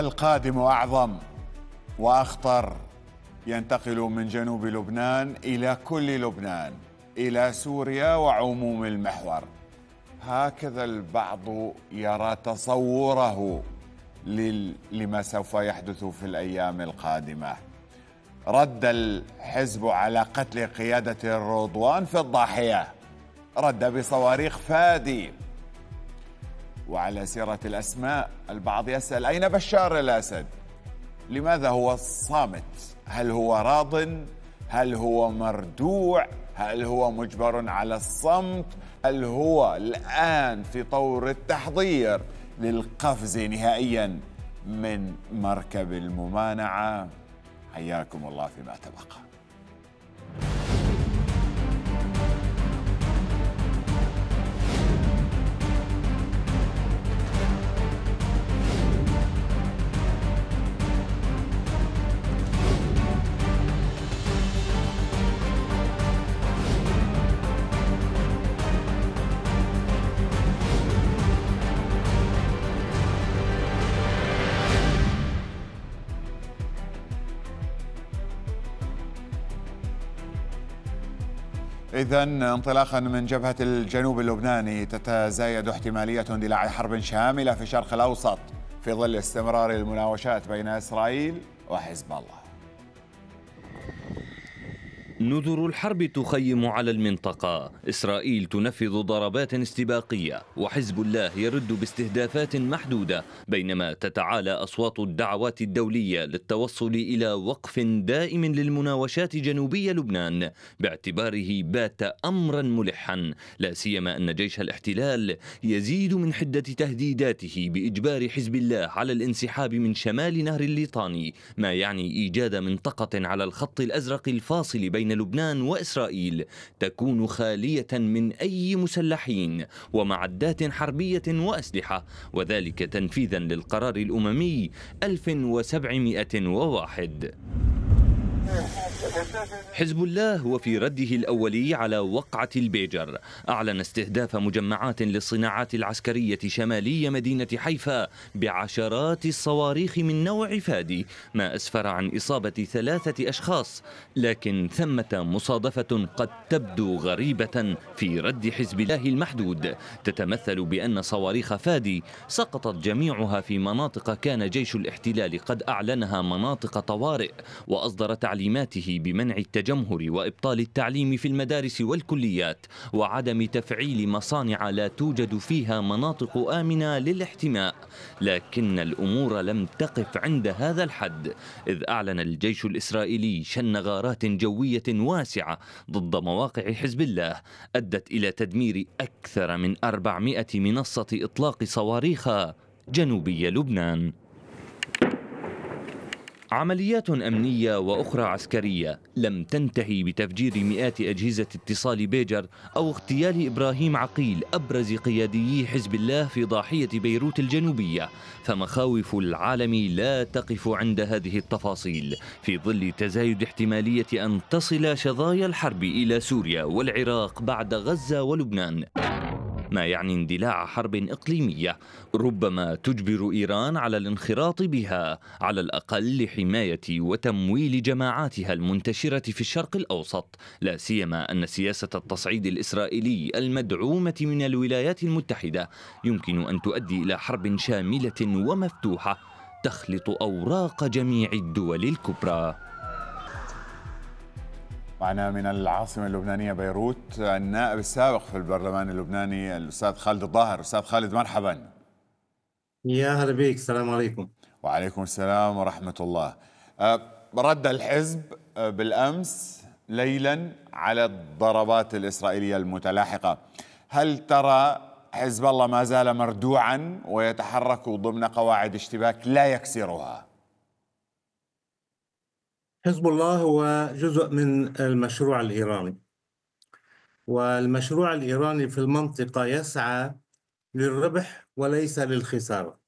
القادم اعظم واخطر ينتقل من جنوب لبنان الى كل لبنان الى سوريا وعموم المحور هكذا البعض يرى تصوره لما سوف يحدث في الايام القادمه رد الحزب على قتل قياده الرضوان في الضاحيه رد بصواريخ فادي وعلى سيرة الأسماء البعض يسأل أين بشار الأسد لماذا هو صامت هل هو راض هل هو مردوع هل هو مجبر على الصمت هل هو الآن في طور التحضير للقفز نهائيا من مركب الممانعة حياكم الله فيما تبقى إذا انطلاقا من جبهة الجنوب اللبناني تتزايد احتمالية اندلاع حرب شاملة في الشرق الأوسط في ظل استمرار المناوشات بين إسرائيل وحزب الله نذر الحرب تخيم على المنطقة إسرائيل تنفذ ضربات استباقية وحزب الله يرد باستهدافات محدودة بينما تتعالى أصوات الدعوات الدولية للتوصل إلى وقف دائم للمناوشات جنوبية لبنان باعتباره بات أمرا ملحا لا سيما أن جيش الاحتلال يزيد من حدة تهديداته بإجبار حزب الله على الانسحاب من شمال نهر الليطاني ما يعني إيجاد منطقة على الخط الأزرق الفاصل بين بين لبنان وإسرائيل تكون خالية من أي مسلحين ومعدات حربية وأسلحة وذلك تنفيذا للقرار الأممي 1701 حزب الله وفي رده الأولي على وقعة البيجر أعلن استهداف مجمعات للصناعات العسكرية شمالي مدينة حيفا بعشرات الصواريخ من نوع فادي ما أسفر عن إصابة ثلاثة أشخاص لكن ثمة مصادفة قد تبدو غريبة في رد حزب الله المحدود تتمثل بأن صواريخ فادي سقطت جميعها في مناطق كان جيش الاحتلال قد أعلنها مناطق طوارئ وأصدر تعليمات تعليماته بمنع التجمهر وإبطال التعليم في المدارس والكليات وعدم تفعيل مصانع لا توجد فيها مناطق آمنة للاحتماء لكن الأمور لم تقف عند هذا الحد إذ أعلن الجيش الإسرائيلي شن غارات جوية واسعة ضد مواقع حزب الله أدت إلى تدمير أكثر من 400 منصة إطلاق صواريخ جنوبي لبنان عمليات أمنية وأخرى عسكرية لم تنتهي بتفجير مئات أجهزة اتصال بيجر أو اغتيال إبراهيم عقيل أبرز قياديي حزب الله في ضاحية بيروت الجنوبية فمخاوف العالم لا تقف عند هذه التفاصيل في ظل تزايد احتمالية أن تصل شظايا الحرب إلى سوريا والعراق بعد غزة ولبنان ما يعني اندلاع حرب إقليمية ربما تجبر إيران على الانخراط بها على الأقل لحماية وتمويل جماعاتها المنتشرة في الشرق الأوسط لا سيما أن سياسة التصعيد الإسرائيلي المدعومة من الولايات المتحدة يمكن أن تؤدي إلى حرب شاملة ومفتوحة تخلط أوراق جميع الدول الكبرى معنا من العاصمة اللبنانية بيروت النائب السابق في البرلمان اللبناني الأستاذ خالد الظاهر أستاذ خالد مرحبا يا هلا بك السلام عليكم وعليكم السلام ورحمة الله أه، رد الحزب أه، بالأمس ليلا على الضربات الإسرائيلية المتلاحقة هل ترى حزب الله ما زال مردوعا ويتحرك ضمن قواعد اشتباك لا يكسرها؟ حزب الله هو جزء من المشروع الإيراني والمشروع الإيراني في المنطقة يسعى للربح وليس للخسارة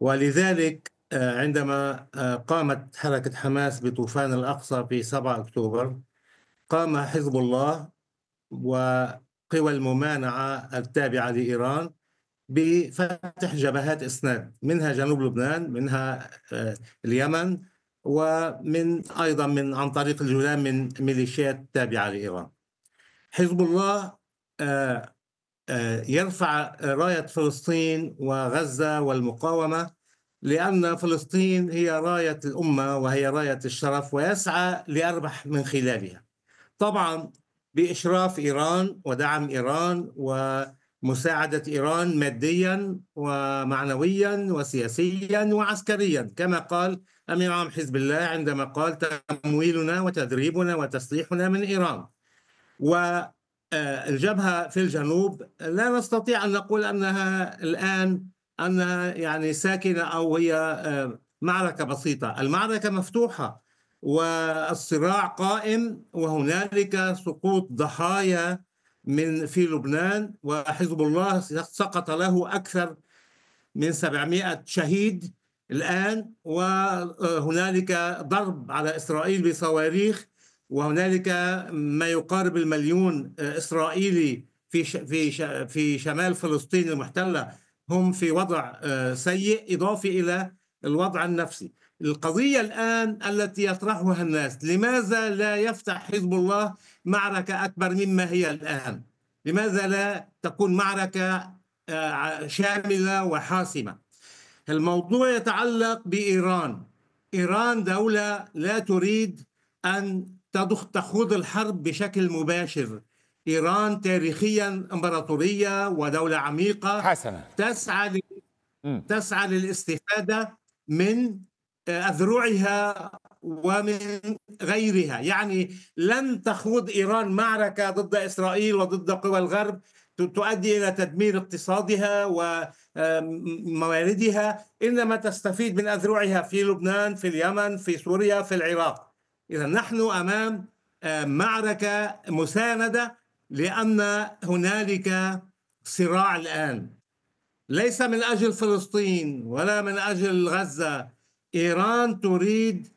ولذلك آه، عندما آه، قامت حركة حماس بطوفان الأقصى في 7 أكتوبر قام حزب الله وقوى الممانعة التابعة لإيران بفتح جبهات إسناد منها جنوب لبنان منها آه، اليمن ومن ايضا من عن طريق الجولان من ميليشيات تابعه لايران. حزب الله آه، آه، يرفع رايه فلسطين وغزه والمقاومه لأن فلسطين هي راية الأمة وهي راية الشرف ويسعى ليربح من خلالها طبعا بإشراف إيران ودعم إيران ومساعدة إيران ماديا ومعنويا وسياسيا وعسكريا كما قال عام حزب الله عندما قال تمويلنا وتدريبنا وتسليحنا من إيران والجبهة في الجنوب لا نستطيع أن نقول أنها الآن أنها يعني ساكنة أو هي آه، معركة بسيطة المعركة مفتوحة والصراع قائم وهنالك سقوط ضحايا من في لبنان وحزب الله سقط له أكثر من 700 شهيد الآن وهنالك ضرب على إسرائيل بصواريخ وهنالك ما يقارب المليون إسرائيلي في في في شمال فلسطين المحتلة هم في وضع آه، سيء إضافة إلى الوضع النفسي القضية الآن التي يطرحها الناس لماذا لا يفتح حزب الله معركة أكبر مما هي الآن لماذا لا تكون معركة آه، شاملة وحاسمة الموضوع يتعلق بإيران إيران دولة لا تريد أن تخوض الحرب بشكل مباشر إيران تاريخيا إمبراطورية ودولة عميقة حسنا تسعى ل... تسعى للاستفادة من آه، أذرعها ومن غيرها يعني لن تخوض إيران معركة ضد إسرائيل وضد قوى الغرب تؤدي إلى تدمير اقتصادها و مواردها إنما تستفيد من أذرعها في لبنان في اليمن في سوريا في العراق إذا نحن أمام معركة مساندة لأن هنالك صراع الآن ليس من أجل فلسطين ولا من أجل غزة إيران تريد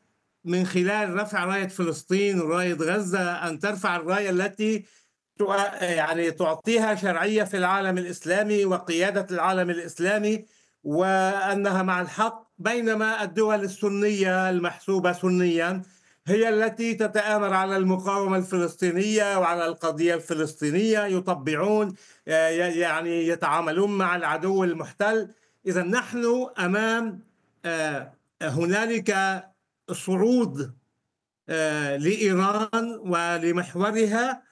من خلال رفع راية فلسطين وراية غزة أن ترفع الراية التي يعني تعطيها شرعيه في العالم الاسلامي وقياده العالم الاسلامي وانها مع الحق بينما الدول السنيه المحسوبه سنيا هي التي تتآمر على المقاومة الفلسطينية وعلى القضية الفلسطينية يطبعون آه، يعني يتعاملون مع العدو المحتل إذا نحن أمام آه، هنالك صعود آه، لإيران ولمحورها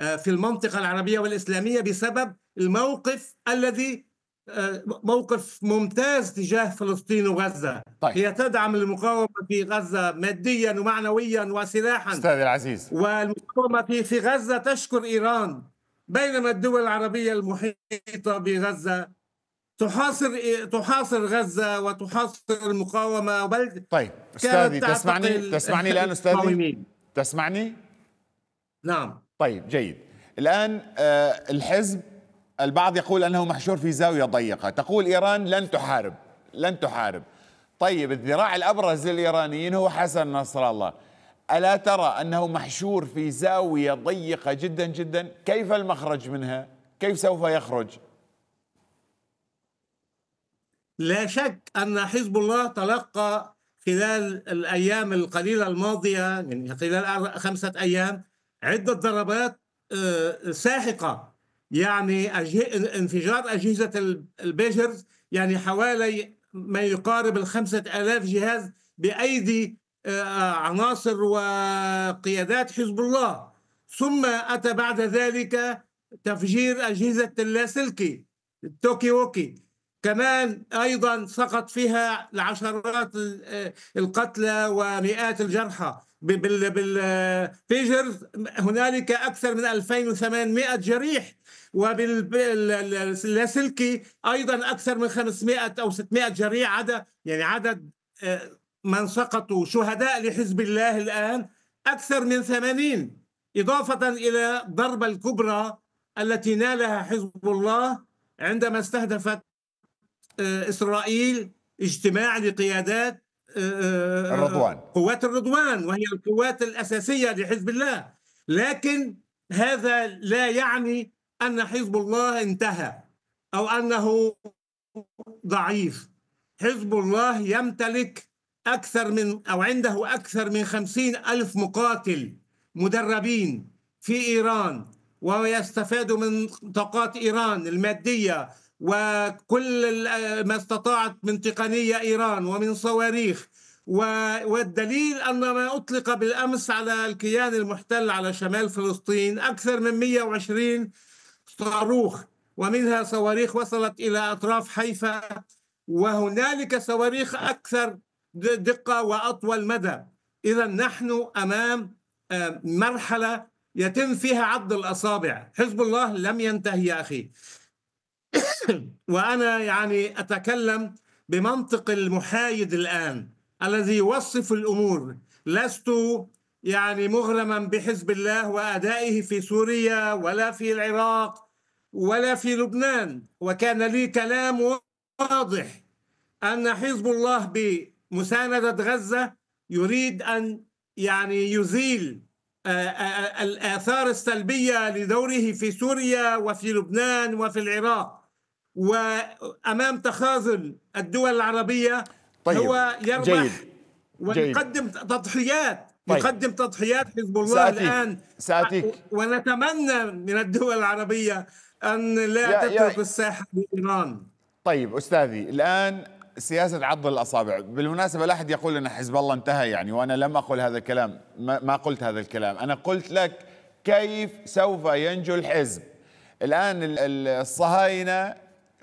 آه، في المنطقة العربية والإسلامية بسبب الموقف الذي آه، موقف ممتاز تجاه فلسطين وغزة طيب. هي تدعم المقاومة في غزة ماديا ومعنويا وسلاحا أستاذ العزيز والمقاومة في, في غزة تشكر إيران بينما الدول العربية المحيطة بغزة تحاصر تحاصر غزة وتحاصر المقاومة بل طيب أستاذي تسمعني تسمعني الآن أستاذي تسمعني نعم طيب جيد الآن آه، الحزب البعض يقول أنه محشور في زاوية ضيقة تقول إيران لن تحارب لن تحارب طيب الذراع الأبرز للإيرانيين هو حسن نصر الله ألا ترى أنه محشور في زاوية ضيقة جدا جدا كيف المخرج منها كيف سوف يخرج لا شك أن حزب الله تلقى خلال الأيام القليلة الماضية يعني خلال خمسة أيام عدة ضربات آه، آه، ساحقة يعني انفجار أجهزة البيجرز يعني حوالي ما يقارب الخمسة ألاف جهاز بأيدي آه، عناصر وقيادات حزب الله ثم أتى بعد ذلك تفجير أجهزة اللاسلكي التوكي ووكي كمان أيضا سقط فيها العشرات القتلى ومئات الجرحى بال بالفيجرز هنالك اكثر من 2800 جريح وباللاسلكي ايضا اكثر من 500 او 600 جريح عدد يعني عدد آه، من سقطوا شهداء لحزب الله الان اكثر من 80 اضافه الى الضربه الكبرى التي نالها حزب الله عندما استهدفت آه، اسرائيل اجتماع لقيادات آه، آه، الرضوان قوات الرضوان وهي القوات الأساسية لحزب الله لكن هذا لا يعني أن حزب الله انتهى أو أنه ضعيف حزب الله يمتلك أكثر من أو عنده أكثر من خمسين ألف مقاتل مدربين في إيران ويستفاد من طاقات إيران المادية وكل آه، ما استطاعت من تقنية إيران ومن صواريخ والدليل أن ما أطلق بالأمس على الكيان المحتل على شمال فلسطين أكثر من 120 صاروخ ومنها صواريخ وصلت إلى أطراف حيفا وهنالك صواريخ أكثر دقة وأطول مدى إذا نحن أمام آه، مرحلة يتم فيها عض الأصابع حزب الله لم ينتهي يا أخي وأنا يعني أتكلم بمنطق المحايد الآن الذي يوصف الأمور لست يعني مغرما بحزب الله وأدائه في سوريا ولا في العراق ولا في لبنان وكان لي كلام واضح أن حزب الله بمساندة غزة يريد أن يعني يزيل آه، آه، آه، الآثار السلبية لدوره في سوريا وفي لبنان وفي العراق وامام تخاذل الدول العربيه طيب. هو يربح جيد. ويقدم جيد. تضحيات طيب. يقدم تضحيات حزب الله سأتيك. الان سأتيك. ونتمنى من الدول العربيه ان لا يا تترك يا الساحه لايران طيب استاذي الان سياسة عض الأصابع بالمناسبة لا أحد يقول أن حزب الله انتهى يعني وأنا لم أقل هذا الكلام ما قلت هذا الكلام أنا قلت لك كيف سوف ينجو الحزب الآن الصهاينة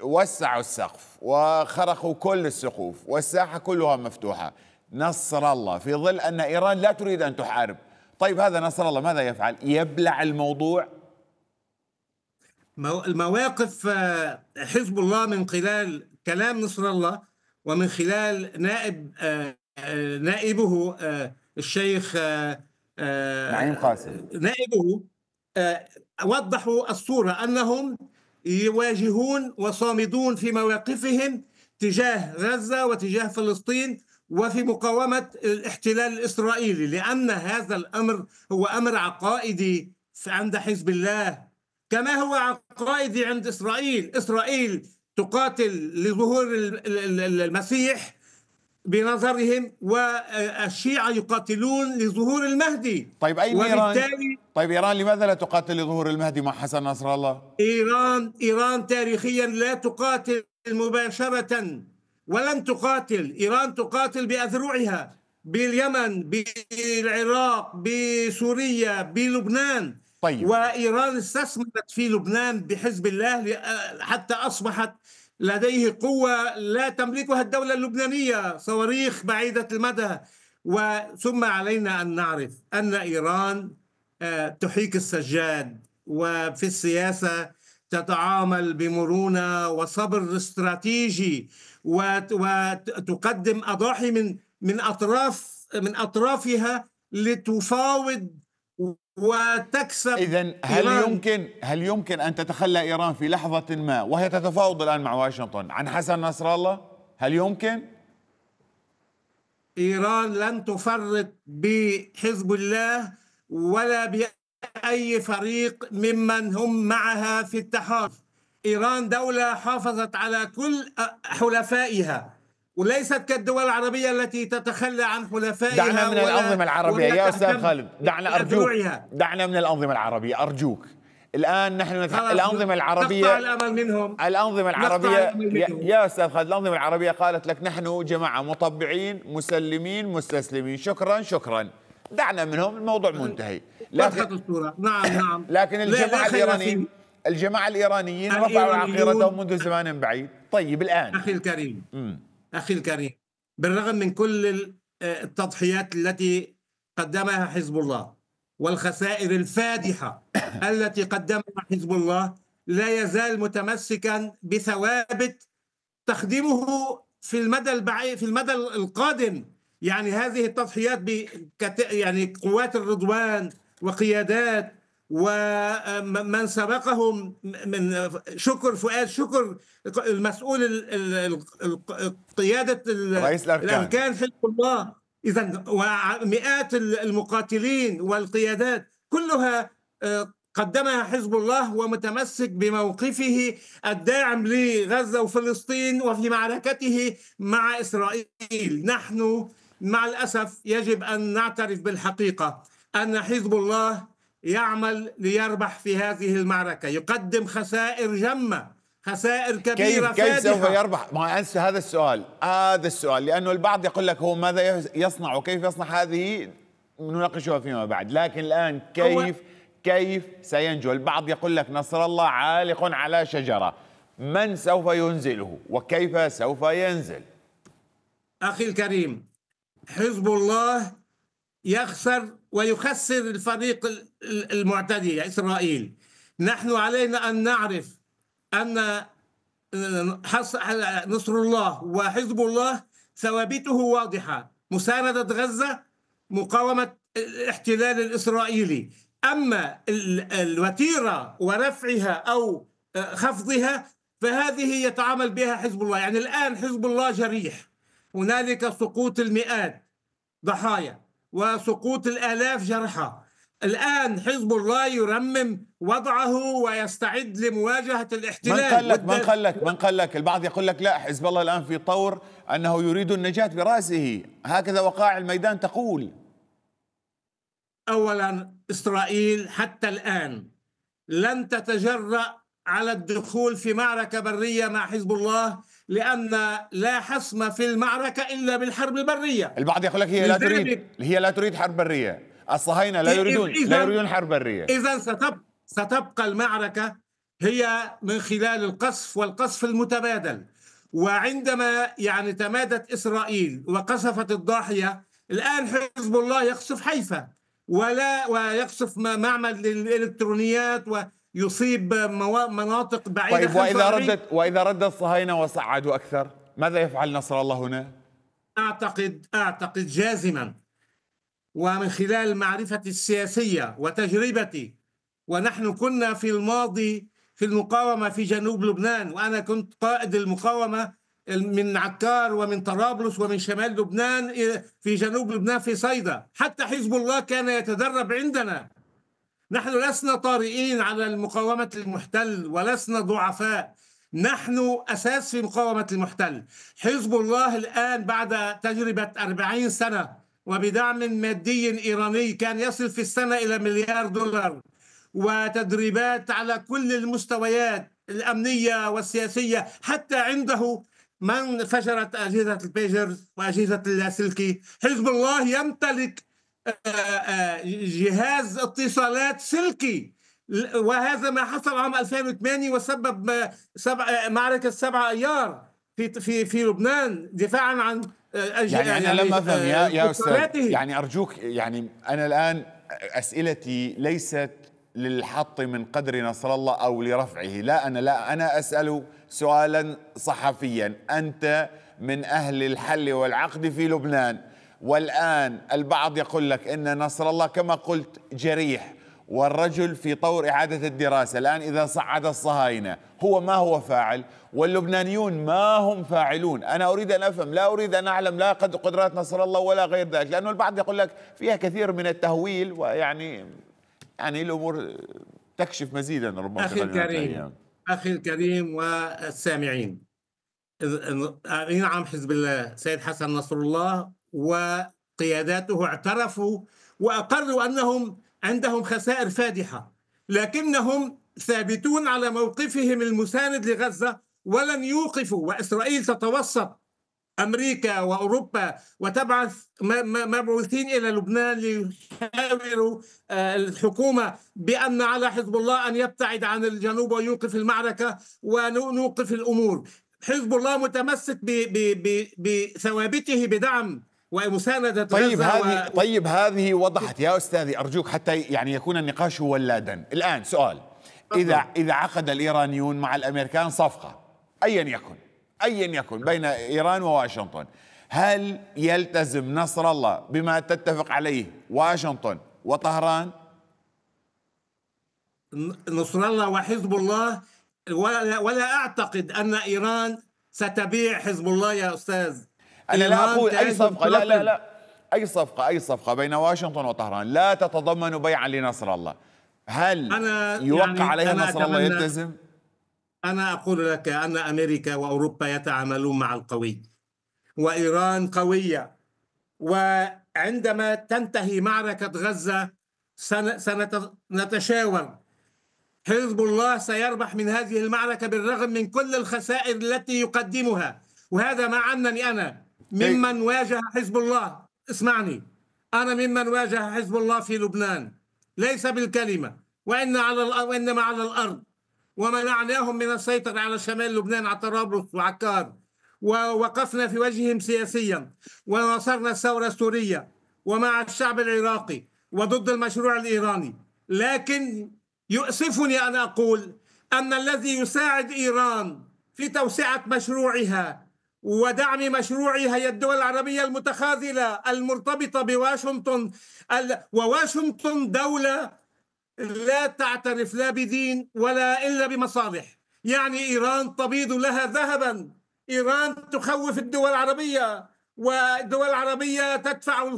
وسعوا السقف وخرقوا كل السقوف والساحة كلها مفتوحة نصر الله في ظل أن إيران لا تريد أن تحارب طيب هذا نصر الله ماذا يفعل يبلع الموضوع المواقف آه، حزب الله من خلال كلام نصر الله ومن خلال نائب آه، آه، نائبه الشيخ نعيم قاسم نائبه وضحوا الصورة أنهم يواجهون وصامدون في مواقفهم تجاه غزة وتجاه فلسطين وفي مقاومة الاحتلال الإسرائيلي لأن هذا الأمر هو أمر عقائدي عند حزب الله كما هو عقائدي عند إسرائيل إسرائيل تقاتل لظهور المسيح بنظرهم والشيعة يقاتلون لظهور المهدي طيب أين إيران؟ طيب إيران لماذا لا تقاتل لظهور المهدي مع حسن نصر الله؟ إيران إيران تاريخيا لا تقاتل مباشرة ولن تقاتل إيران تقاتل بأذرعها باليمن بالعراق بسوريا بلبنان طيب وإيران استثمرت في لبنان بحزب الله حتى أصبحت لديه قوة لا تملكها الدولة اللبنانية صواريخ بعيدة المدى وثم علينا أن نعرف أن إيران آه، تحيك السجاد وفي السياسة تتعامل بمرونة وصبر استراتيجي وتقدم أضاحي من من أطراف من أطرافها لتفاوض وتكسب إذا هل إيران يمكن هل يمكن أن تتخلى إيران في لحظة ما وهي تتفاوض الآن مع واشنطن عن حسن نصر الله؟ هل يمكن؟ إيران لن تفرط بحزب الله ولا بأي فريق ممن هم معها في التحالف إيران دولة حافظت على كل حلفائها وليست كالدول العربية التي تتخلى عن حلفائها دعنا من الأنظمة العربية يا أستاذ خالد دعنا أرجوك دعنا من الأنظمة العربية أرجوك الان نحن نتح... الانظمه العربيه نقطع الامل منهم الانظمه العربيه منهم. يا استاذ خالد الانظمه العربيه قالت لك نحن جماعه مطبعين مسلمين مستسلمين شكرا شكرا دعنا منهم الموضوع منتهي لكن الصوره نعم نعم لكن الجماعه الايرانيين الجماعه الايرانيين رفعوا عقيرتهم منذ زمان بعيد طيب الان اخي الكريم م. أخي الكريم بالرغم من كل آه، التضحيات التي قدمها حزب الله والخسائر الفادحة التي قدمها حزب الله لا يزال متمسكا بثوابت تخدمه في المدى البعيد في المدى القادم يعني هذه التضحيات يعني قوات الرضوان وقيادات ومن سبقهم من شكر فؤاد شكر المسؤول قياده رئيس الاركان, الأركان حزب الله اذا ومئات المقاتلين والقيادات كلها آه، قدمها حزب الله ومتمسك بموقفه الداعم لغزه وفلسطين وفي معركته مع اسرائيل نحن مع الاسف يجب ان نعترف بالحقيقه ان حزب الله يعمل ليربح في هذه المعركة يقدم خسائر جمة خسائر كبيرة كيف, كيف سوف يربح ما أنسى هذا السؤال هذا السؤال لأنه البعض يقول لك هو ماذا يصنع وكيف يصنع هذه نناقشها فيما بعد لكن الآن كيف كيف سينجو البعض يقول لك نصر الله عالق على شجرة من سوف ينزله وكيف سوف ينزل أخي الكريم حزب الله يخسر ويخسر الفريق المعتدي إسرائيل نحن علينا أن نعرف أن آه، نصر الله وحزب الله ثوابته واضحة مساندة غزة مقاومة الاحتلال الإسرائيلي أما الوتيرة ورفعها أو آه، خفضها فهذه يتعامل بها حزب الله يعني الآن حزب الله جريح هنالك سقوط المئات ضحايا وسقوط الآلاف جرحى الآن حزب الله يرمم وضعه ويستعد لمواجهة الاحتلال من قال لك من قال لك من قال لك البعض يقول لك لا حزب الله الآن في طور أنه يريد النجاة برأسه هكذا وقائع الميدان تقول أولا إسرائيل حتى الآن لن تتجرأ على الدخول في معركة برية مع حزب الله لان لا حسم في المعركه الا بالحرب البريه البعض يقول لك هي لا تريد هي لا تريد حرب بريه الصهاينه لا يريدون لا يريدون حرب بريه اذا ستبقى ستبقى المعركه هي من خلال القصف والقصف المتبادل وعندما يعني تمادت اسرائيل وقصفت الضاحيه الان حزب الله يقصف حيفا ولا ويقصف معمل للالكترونيات و يصيب مناطق بعيده طيب واذا ردت واذا رد الصهاينه وصعدوا اكثر ماذا يفعل نصر الله هنا؟ اعتقد اعتقد جازما ومن خلال معرفتي السياسيه وتجربتي ونحن كنا في الماضي في المقاومه في جنوب لبنان وانا كنت قائد المقاومه من عكار ومن طرابلس ومن شمال لبنان في جنوب لبنان في صيدا حتى حزب الله كان يتدرب عندنا نحن لسنا طارئين على مقاومة المحتل ولسنا ضعفاء نحن أساس في مقاومة المحتل حزب الله الآن بعد تجربة 40 سنة وبدعم مادي إيراني كان يصل في السنة إلى مليار دولار وتدريبات على كل المستويات الأمنية والسياسية حتى عنده من فجرت أجهزة البيجر وأجهزة اللاسلكي حزب الله يمتلك جهاز اتصالات سلكي وهذا ما حصل عام 2008 وسبب سبع معركة سبعة أيار في في في لبنان دفاعا عن يعني, يعني أنا لم يعني، أفهم يا آه، يا أستاذ يعني أرجوك يعني أنا الآن أسئلتي ليست للحط من قدر نصر الله أو لرفعه لا أنا لا أنا أسأل سؤالا صحفيا أنت من أهل الحل والعقد في لبنان والآن البعض يقول لك أن نصر الله كما قلت جريح والرجل في طور إعادة الدراسة الآن إذا صعد الصهاينة هو ما هو فاعل واللبنانيون ما هم فاعلون أنا أريد أن أفهم لا أريد أن أعلم لا قد قدرات نصر الله ولا غير ذلك لأنه البعض يقول لك فيها كثير من التهويل ويعني يعني الأمور تكشف مزيدا ربما أخي الكريم أخي الكريم والسامعين أي نعم حزب الله سيد حسن نصر الله وقياداته اعترفوا واقروا انهم عندهم خسائر فادحه لكنهم ثابتون على موقفهم المساند لغزه ولن يوقفوا واسرائيل تتوسط امريكا واوروبا وتبعث مبعوثين الى لبنان ليشاوروا آه، الحكومه بان على حزب الله ان يبتعد عن الجنوب ويوقف المعركه ونوقف الامور. حزب الله متمسك بثوابته بدعم ومساندة طيب هذه و... طيب هذه وضحت يا استاذي ارجوك حتى يعني يكون النقاش ولادا الان سؤال اذا اذا عقد الايرانيون مع الامريكان صفقه ايا يكن ايا يكن بين ايران وواشنطن هل يلتزم نصر الله بما تتفق عليه واشنطن وطهران نصر الله وحزب الله ولا, ولا اعتقد ان ايران ستبيع حزب الله يا استاذ انا لا اقول اي صفقه لا لا لا اي صفقه اي صفقه بين واشنطن وطهران لا تتضمن بيعا لنصر الله هل أنا يوقع يعني عليها أنا نصر الله يلتزم؟ انا اقول لك ان امريكا واوروبا يتعاملون مع القوي وايران قويه وعندما تنتهي معركه غزه سنتشاور حزب الله سيربح من هذه المعركه بالرغم من كل الخسائر التي يقدمها وهذا ما عنني انا إيه. ممن واجه حزب الله اسمعني أنا ممن واجه حزب الله في لبنان ليس بالكلمة وإن على الأرض وإنما على الأرض ومنعناهم من السيطرة على شمال لبنان على طرابلس وعكار ووقفنا في وجههم سياسيا ونصرنا الثورة السورية ومع الشعب العراقي وضد المشروع الإيراني لكن يؤسفني أن أقول أن الذي يساعد إيران في توسعة مشروعها ودعم مشروع هي الدول العربية المتخاذلة المرتبطة بواشنطن وواشنطن دولة لا تعترف لا بدين ولا إلا بمصالح يعني إيران تبيض لها ذهبا إيران تخوف الدول العربية والدول العربية تدفع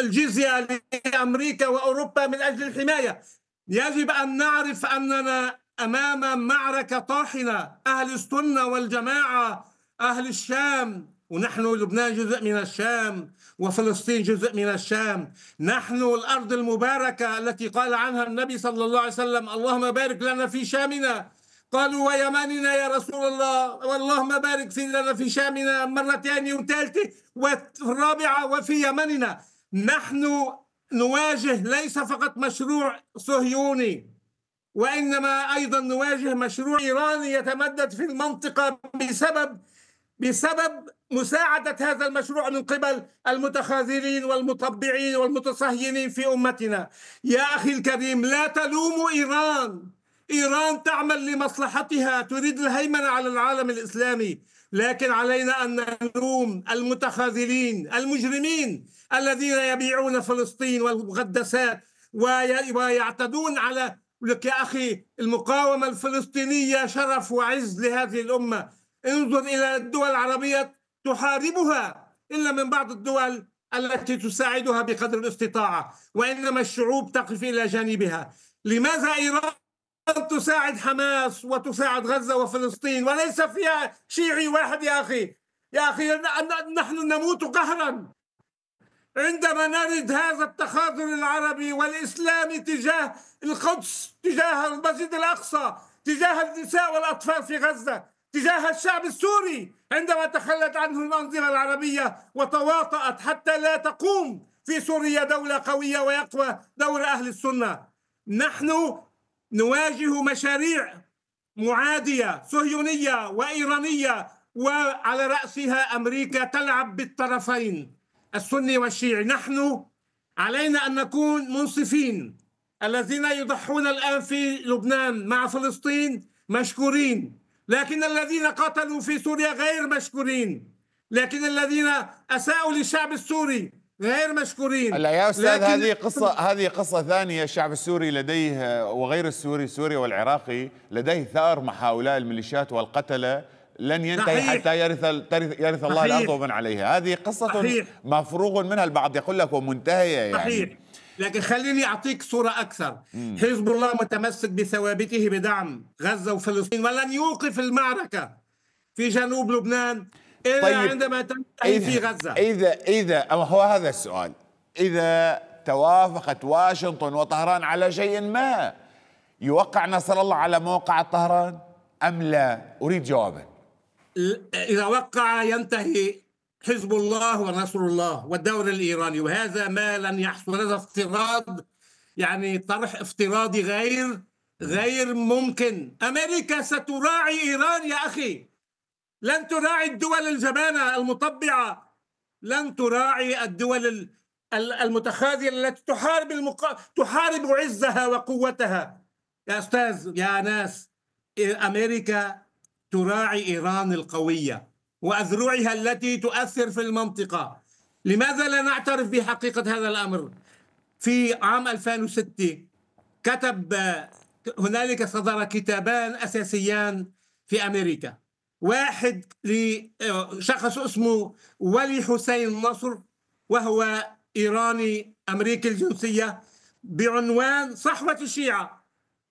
الجزية لأمريكا وأوروبا من أجل الحماية يجب أن نعرف أننا أمام معركة طاحنة أهل السنة والجماعة أهل الشام ونحن لبنان جزء من الشام وفلسطين جزء من الشام نحن الأرض المباركة التي قال عنها النبي صلى الله عليه وسلم اللهم بارك لنا في شامنا قالوا ويماننا يا رسول الله اللهم بارك في لنا في شامنا مرتين وثالثة والرابعة وفي يمننا نحن نواجه ليس فقط مشروع صهيوني وإنما أيضا نواجه مشروع إيراني يتمدد في المنطقة بسبب بسبب مساعدة هذا المشروع من قبل المتخاذلين والمطبعين والمتصهينين في أمتنا يا أخي الكريم لا تلوموا إيران إيران تعمل لمصلحتها تريد الهيمنة على العالم الإسلامي لكن علينا أن نلوم المتخاذلين المجرمين الذين يبيعون فلسطين والمقدسات ويعتدون على لك يا أخي المقاومة الفلسطينية شرف وعز لهذه الأمة انظر إلى الدول العربية تحاربها إلا من بعض الدول التي تساعدها بقدر الاستطاعة وإنما الشعوب تقف إلى جانبها لماذا إيران تساعد حماس وتساعد غزة وفلسطين وليس فيها شيعي واحد يا أخي يا أخي نحن نموت قهرا عندما نرد هذا التخاذل العربي والإسلامي تجاه القدس تجاه المسجد الأقصى تجاه النساء والأطفال في غزة تجاه الشعب السوري عندما تخلت عنه الأنظمة العربية وتواطأت حتى لا تقوم في سوريا دولة قوية ويقوى دور أهل السنة نحن نواجه مشاريع معادية صهيونية وإيرانية وعلى رأسها أمريكا تلعب بالطرفين السني والشيعي نحن علينا أن نكون منصفين الذين يضحون الآن في لبنان مع فلسطين مشكورين لكن الذين قتلوا في سوريا غير مشكورين لكن الذين اساءوا للشعب السوري غير مشكورين هلا يا استاذ لكن... هذه قصه هذه قصه ثانيه الشعب السوري لديه وغير السوري سوريا والعراقي لديه ثار مع هؤلاء الميليشيات والقتله لن ينتهي صحيح. حتى يرث يرث, يرث الله الارض ومن عليها هذه قصه صحيح. مفروغ منها البعض يقول لك ومنتهيه يعني صحيح لكن خليني أعطيك صورة أكثر حزب الله متمسك بثوابته بدعم غزة وفلسطين ولن يوقف المعركة في جنوب لبنان إلا طيب عندما تنتهي في غزة إذا إذا هو هذا السؤال إذا توافقت واشنطن وطهران على شيء ما يوقع نصر الله على موقع طهران أم لا أريد جوابا إذا وقع ينتهي حزب الله ونصر الله والدور الإيراني وهذا ما لن يحصل هذا افتراض يعني طرح افتراضي غير غير ممكن أمريكا ستراعي إيران يا أخي لن تراعي الدول الجبانه المطبعة لن تراعي الدول المتخاذلة التي تحارب المقا... تحارب عزها وقوتها يا أستاذ يا ناس إيه، أمريكا تراعي إيران القوية وأذرعها التي تؤثر في المنطقة لماذا لا نعترف بحقيقة هذا الأمر في عام 2006 كتب هنالك صدر كتابان أساسيان في أمريكا واحد لشخص اسمه ولي حسين نصر وهو إيراني أمريكي الجنسية بعنوان صحوة الشيعة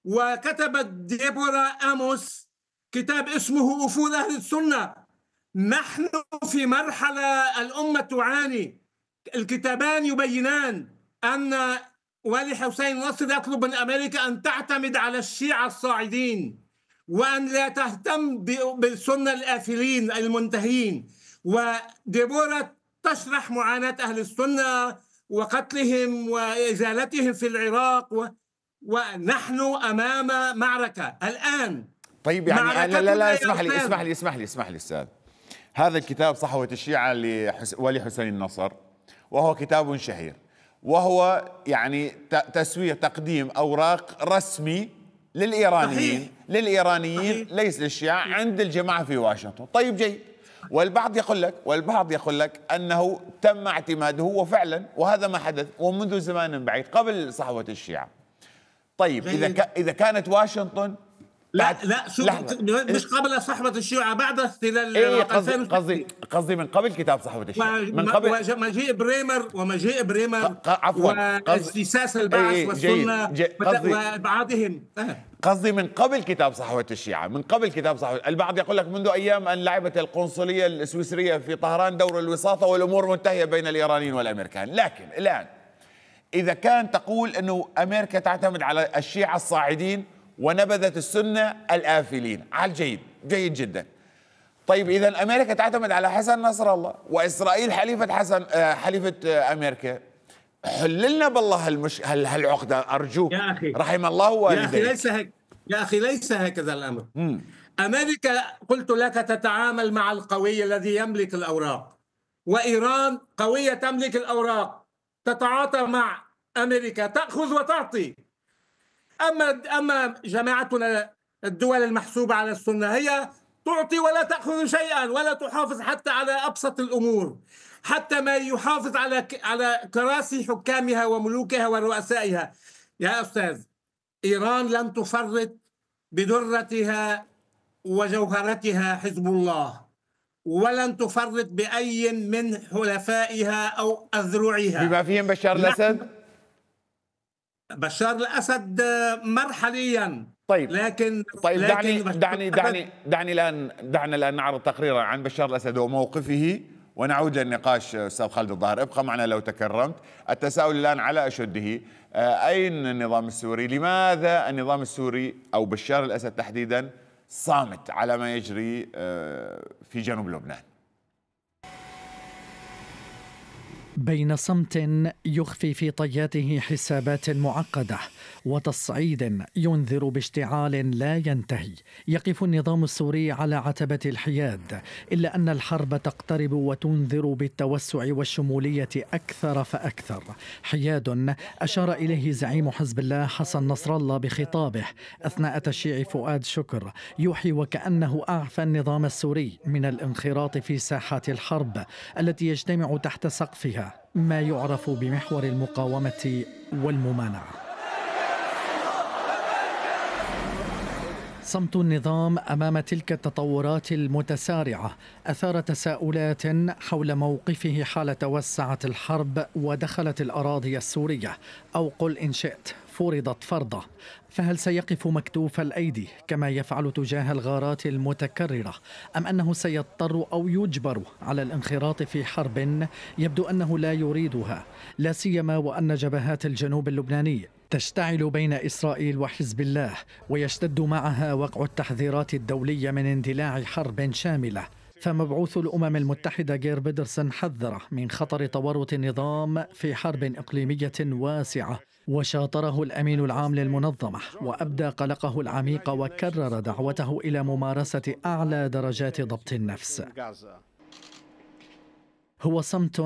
وكتبت ديبورا أموس كتاب اسمه أفول أهل السنة نحن في مرحلة الأمة تعاني الكتابان يبينان أن والي حسين نصر يطلب من أمريكا أن تعتمد على الشيعة الصاعدين وأن لا تهتم بالسنة الافلين المنتهين وديبورا تشرح معاناة أهل السنة وقتلهم وإزالتهم في العراق و... ونحن أمام معركة الآن طيب يعني أنا لا لا, لا اسمح لي اسمح لي اسمح لي اسمح لي أستاذ هذا الكتاب صحوة الشيعة لولي حسين النصر وهو كتاب شهير وهو يعني تسوية تقديم أوراق رسمي للإيرانيين صحيح. للإيرانيين صحيح. ليس للشيعة عند الجماعة في واشنطن طيب جيد والبعض يقول لك والبعض يقول لك أنه تم اعتماده وفعلا وهذا ما حدث ومنذ زمان بعيد قبل صحوة الشيعة طيب إذا إذا كانت واشنطن لا لا شو مش إيه. قبل صحوه الشيوعه بعد استلال ايه قصدي قصدي قصدي من قبل كتاب صحوه الشيوعه من قبل مجيء بريمر ومجيء بريمر عفوا واستساس إيه، البعث ايه والسنه وابعادهم أه. قصدي من قبل كتاب صحوة الشيعة من قبل كتاب صحوة البعض يقول لك منذ أيام أن لعبت القنصلية السويسرية في طهران دور الوساطة والأمور منتهية بين الإيرانيين والأمريكان لكن الآن إذا كان تقول أنه أمريكا تعتمد على الشيعة الصاعدين ونبذت السنة الآفلين على الجيد جيد جدا طيب إذا أمريكا تعتمد على حسن نصر الله وإسرائيل حليفة حسن آه، حليفة آه، أمريكا حل لنا بالله هالمش... هالعقدة أرجوك يا أخي رحم الله والديك يا أخي ليس هك... يا أخي ليس هكذا الأمر مم. أمريكا قلت لك تتعامل مع القوي الذي يملك الأوراق وإيران قوية تملك الأوراق تتعاطى مع أمريكا تأخذ وتعطي اما اما جماعتنا الدول المحسوبه على السنه هي تعطي ولا تاخذ شيئا ولا تحافظ حتى على ابسط الامور حتى ما يحافظ على على كراسي حكامها وملوكها ورؤسائها يا استاذ ايران لن تفرط بدرتها وجوهرتها حزب الله ولن تفرط باي من حلفائها او اذرعها بما فيهم بشار الاسد بشار الاسد مرحليا طيب لكن طيب لكن دعني دعني دعني دعني الان دعنا الان نعرض تقريرا عن بشار الاسد وموقفه ونعود للنقاش استاذ خالد الظاهر ابقى معنا لو تكرمت التساؤل الان على اشده آه، اين النظام السوري لماذا النظام السوري او بشار الاسد تحديدا صامت على ما يجري آه، في جنوب لبنان بين صمت يخفي في طياته حسابات معقده وتصعيد ينذر باشتعال لا ينتهي يقف النظام السوري على عتبه الحياد الا ان الحرب تقترب وتنذر بالتوسع والشموليه اكثر فاكثر حياد اشار اليه زعيم حزب الله حسن نصر الله بخطابه اثناء تشييع فؤاد شكر يوحي وكانه اعفى النظام السوري من الانخراط في ساحات الحرب التي يجتمع تحت سقفها ما يعرف بمحور المقاومة والممانعة صمت النظام أمام تلك التطورات المتسارعة أثار تساؤلات حول موقفه حال توسعت الحرب ودخلت الأراضي السورية أو قل إن شئت فرضت فرضه فهل سيقف مكتوف الايدي كما يفعل تجاه الغارات المتكرره ام انه سيضطر او يجبر على الانخراط في حرب يبدو انه لا يريدها لا سيما وان جبهات الجنوب اللبناني تشتعل بين اسرائيل وحزب الله ويشتد معها وقع التحذيرات الدوليه من اندلاع حرب شامله فمبعوث الأمم المتحدة جير بيدرسون حذر من خطر تورط النظام في حرب إقليمية واسعة وشاطره الأمين العام للمنظمة وأبدى قلقه العميق وكرر دعوته إلى ممارسة أعلى درجات ضبط النفس هو صمت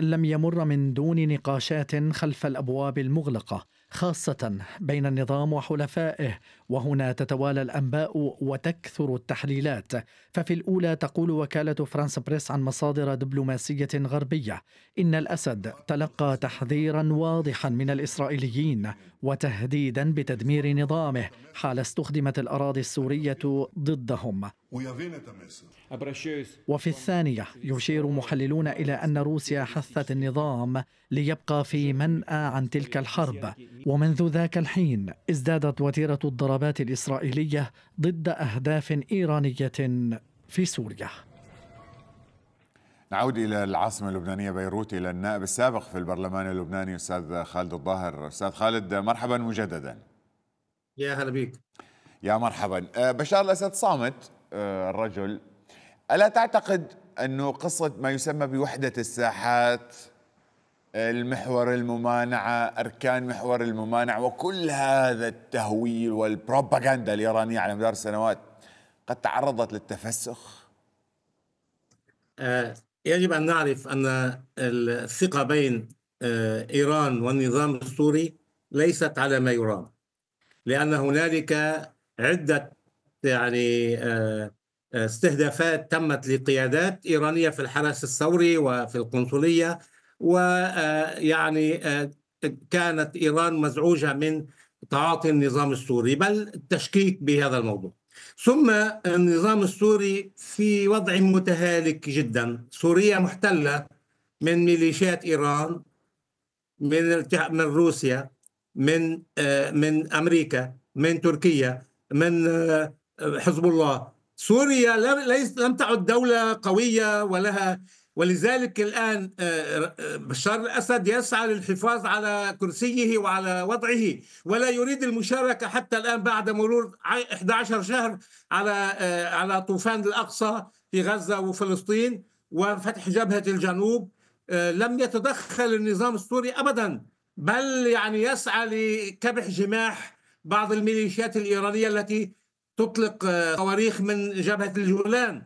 لم يمر من دون نقاشات خلف الابواب المغلقه خاصه بين النظام وحلفائه وهنا تتوالى الأنباء وتكثر التحليلات ففي الأولى تقول وكالة فرانس بريس عن مصادر دبلوماسية غربية إن الأسد تلقى تحذيرا واضحا من الإسرائيليين وتهديدا بتدمير نظامه حال استخدمت الأراضي السورية ضدهم وفي الثانية يشير محللون إلى أن روسيا حثت النظام ليبقى في منأى عن تلك الحرب ومنذ ذاك الحين ازدادت وتيرة الضرب الضربات الإسرائيلية ضد أهداف إيرانية في سوريا نعود إلى العاصمة اللبنانية بيروت إلى النائب السابق في البرلمان اللبناني أستاذ خالد الظاهر أستاذ خالد مرحبا مجددا يا هلا بيك يا مرحبا أه، بشار الأسد صامت أه، الرجل ألا تعتقد أنه قصة ما يسمى بوحدة الساحات المحور الممانعة أركان محور الممانعة وكل هذا التهويل والبروباغندا الإيرانية على مدار السنوات قد تعرضت للتفسخ آه، يجب أن نعرف أن الثقة بين آه، إيران والنظام السوري ليست على ما يرام لأن هنالك عدة يعني آه، استهدافات تمت لقيادات إيرانية في الحرس الثوري وفي القنصلية ويعني آه، آه، كانت إيران مزعوجة من تعاطي النظام السوري بل التشكيك بهذا الموضوع ثم النظام السوري في وضع متهالك جدا سوريا محتلة من ميليشيات إيران من من روسيا من آه، من أمريكا من تركيا من حزب الله سوريا ليس لم تعد دولة قوية ولها ولذلك الآن آه، آه، آه، بشار الأسد يسعى للحفاظ على كرسيه وعلى وضعه ولا يريد المشاركة حتى الآن بعد مرور 11 شهر على على طوفان الأقصى في غزة وفلسطين وفتح جبهة الجنوب لم يتدخل النظام السوري أبدا بل يعني يسعى لكبح جماح بعض الميليشيات الإيرانية التي تطلق صواريخ من جبهة الجولان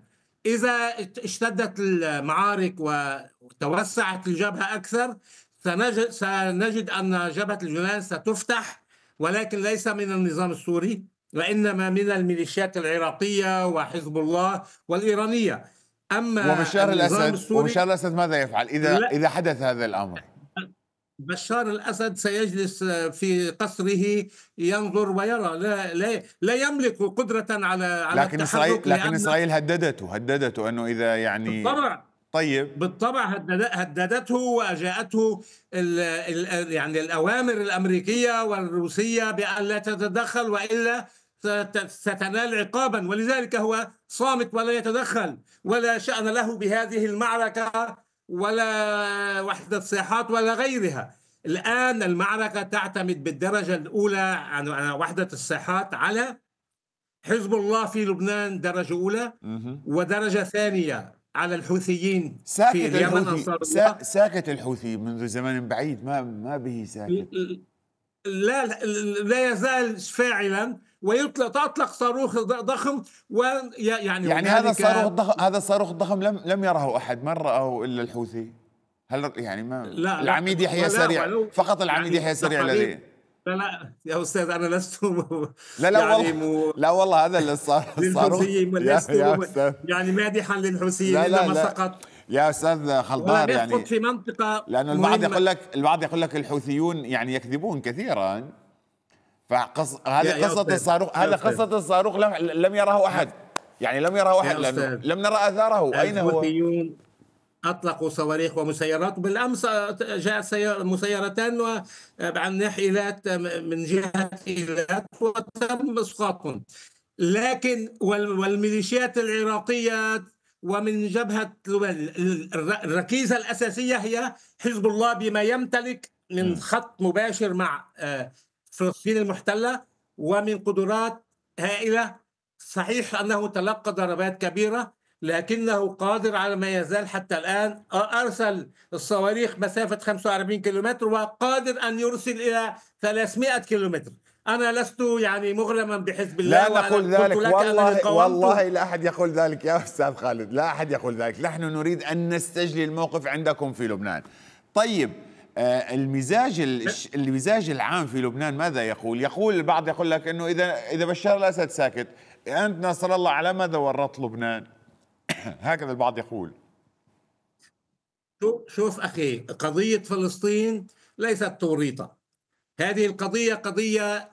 إذا اشتدت المعارك وتوسعت الجبهة أكثر سنجد أن جبهة الجولان ستفتح ولكن ليس من النظام السوري وإنما من الميليشيات العراقية وحزب الله والإيرانية أما وبشار الأسد وبشار الأسد ماذا يفعل إذا إذا حدث هذا الأمر؟ بشار الاسد سيجلس آه، في قصره ينظر ويرى لا لا لا يملك قدره على على لكن اسرائيل لكن اسرائيل هددته هددته انه اذا يعني بالطبع طيب بالطبع هددته وجاءته يعني الاوامر الامريكيه والروسيه بان لا تتدخل والا ستنال عقابا ولذلك هو صامت ولا يتدخل ولا شأن له بهذه المعركة ولا وحدة صيحات ولا غيرها الآن المعركة تعتمد بالدرجة الأولى عن وحدة الصيحات على حزب الله في لبنان درجة أولى ودرجة ثانية على الحوثيين ساكت في اليمن الحوثي ساكت الحوثي منذ زمن بعيد ما ما به ساكت لا لا يزال فاعلا ويطلق تطلق صاروخ ضخم ويعني يعني هذا الصاروخ الضخم هذا الصاروخ الضخم لم لم يره احد من راه الا الحوثي هل يعني ما لا العميد يحيى سريع فقط العميد يعني يحيى سريع الذي لا لا يا استاذ انا لست لا لا يعني والله م... لا والله هذا اللي صار للحوثيين لست يعني مادحا للحوثيين لا لا, لا سقط يا استاذ خلطار يعني في منطقه لانه البعض يقول لك البعض يقول لك الحوثيون يعني يكذبون كثيرا فقص هذا قصه الصاروخ هذا قصه الصاروخ لم, لم يره احد يعني لم يره احد لم نرى اثاره اين هو؟ اطلقوا صواريخ ومسيرات بالامس جاءت مسيرتان عن ناحيه من جهه ايلات وتم اسقاطهم لكن والميليشيات العراقيه ومن جبهه الركيزه الاساسيه هي حزب الله بما يمتلك من خط مباشر مع آه، فلسطين المحتله ومن قدرات هائله صحيح انه تلقى ضربات كبيره لكنه قادر على ما يزال حتى الآن أرسل الصواريخ مسافة 45 كيلومتر وقادر أن يرسل إلى 300 كيلومتر أنا لست يعني مغرما بحزب الله لا نقول ذلك والله والله لا أحد يقول ذلك يا أستاذ خالد لا أحد يقول ذلك نحن نريد أن نستجلي الموقف عندكم في لبنان طيب آه، المزاج المزاج العام في لبنان ماذا يقول؟ يقول البعض يقول لك انه اذا اذا بشار الاسد ساكت انت ناصر الله على ماذا ورطت لبنان؟ هكذا البعض يقول شوف اخي قضيه فلسطين ليست توريطه هذه القضيه قضيه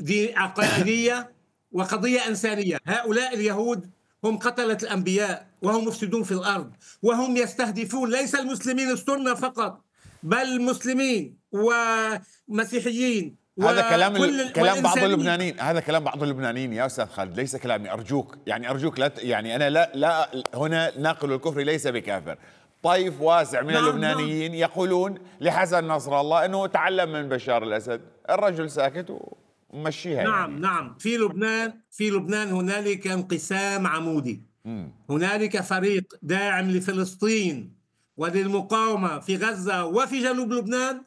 دي عقائديه وقضيه انسانيه هؤلاء اليهود هم قتله الانبياء وهم مفسدون في الارض وهم يستهدفون ليس المسلمين السنه فقط بل مسلمين ومسيحيين هذا كلام ال... كلام بعض اللبنانيين هذا كلام بعض اللبنانيين يا استاذ خالد ليس كلامي ارجوك يعني ارجوك لا ت... يعني انا لا لا هنا ناقل الكفر ليس بكافر طيف واسع من نعم، نعم. اللبنانيين نعم. يقولون لحسن نصر الله انه تعلم من بشار الاسد الرجل ساكت ومشيها يعني. نعم يعني. نعم في لبنان في لبنان هنالك انقسام عمودي هنالك فريق داعم لفلسطين وللمقاومة في غزة وفي جنوب لبنان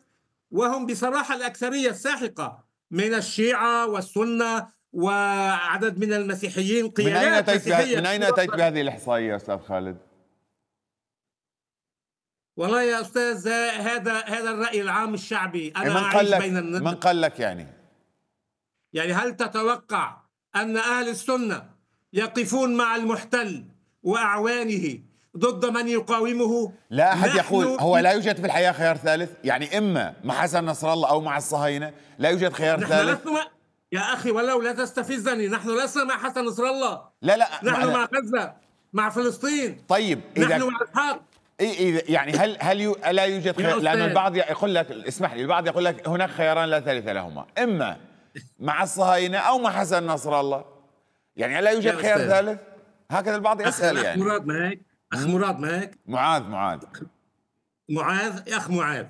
وهم بصراحة الأكثرية الساحقة من الشيعة والسنة وعدد من المسيحيين من أين أتيت من أين أتيت بهذه الإحصائية يا أستاذ خالد؟ والله يا أستاذ هذا هذا الرأي العام الشعبي أنا إيه، من قال لك بين الند... من قال لك يعني؟ يعني هل تتوقع أن أهل السنة يقفون مع المحتل وأعوانه ضد من يقاومه لا أحد يقول هو لا يوجد في الحياة خيار ثالث يعني إما مع حسن نصر الله أو مع الصهاينة لا يوجد خيار نحن ثالث لسنا يا أخي ولو لا تستفزني نحن لسنا مع حسن نصر الله لا لا نحن مع غزة مع فلسطين طيب إذا نحن مع الحرب إذا يعني هل هل لا يوجد خيار لأن البعض يقول لك اسمح لي البعض يقول لك هناك خياران لا ثالث لهما إما مع الصهاينة أو مع حسن نصر الله يعني لا يوجد خيار ثالث هكذا البعض يسأل يعني مراد ما هيك اخ مراد ما هيك؟ معاذ معاذ معاذ يا اخ معاذ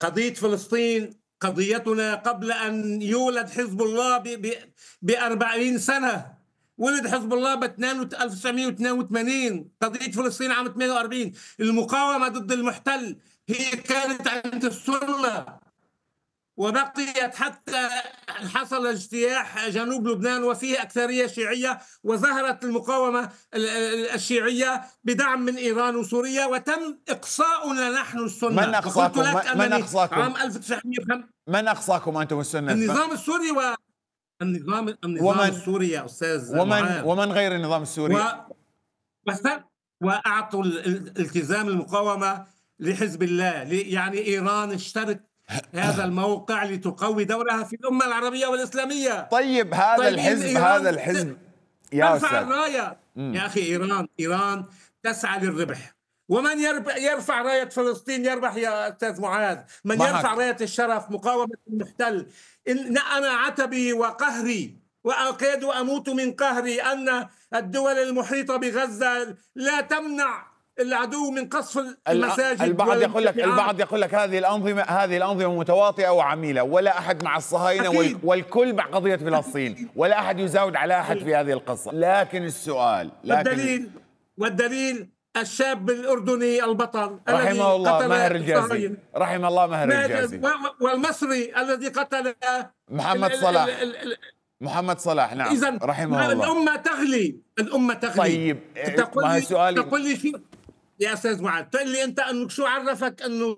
قضيه فلسطين قضيتنا قبل ان يولد حزب الله ب 40 سنه ولد حزب الله ب 1982 قضيه فلسطين عام 48 المقاومه ضد المحتل هي كانت عند السنه وبقيت حتى حصل اجتياح جنوب لبنان وفيه أكثرية شيعية وظهرت المقاومة الشيعية بدعم من إيران وسوريا وتم إقصاؤنا نحن السنة من أقصاكم؟ من أقصاكم؟ عام 1905 من أقصاكم أنتم السنة؟ النظام السوري و النظام النظام ومن السوري يا أستاذ ومن معاه. ومن غير النظام السوري؟ و... وأعطوا الالتزام المقاومة لحزب الله يعني إيران اشترت هذا الموقع لتقوي دورها في الامه العربيه والاسلاميه طيب هذا طيب الحزب إيران هذا الحزب يا الرايه يا اخي ايران ايران تسعى للربح ومن يرفع رايه فلسطين يربح يا استاذ معاذ من معك. يرفع رايه الشرف مقاومه المحتل إن انا عتبي وقهري واكاد اموت من قهري ان الدول المحيطه بغزه لا تمنع العدو من قصف المساجد البعض يقول لك البعض يقول لك هذه الانظمه هذه الانظمه متواطئه وعميله ولا احد مع الصهاينه والكل مع قضيه فلسطين ولا احد يزاود على احد في هذه القصه لكن السؤال لكن والدليل والدليل الشاب الاردني البطل رحمه الله ماهر الجازي رحم الله ماهر الجازي والمصري الذي قتل محمد صلاح محمد صلاح نعم إذن رحمه الله الأمة تغلي الأمة تغلي طيب تقول لي سؤالي تقول لي شو يا استاذ معاذ تقول لي انت انه شو عرفك انه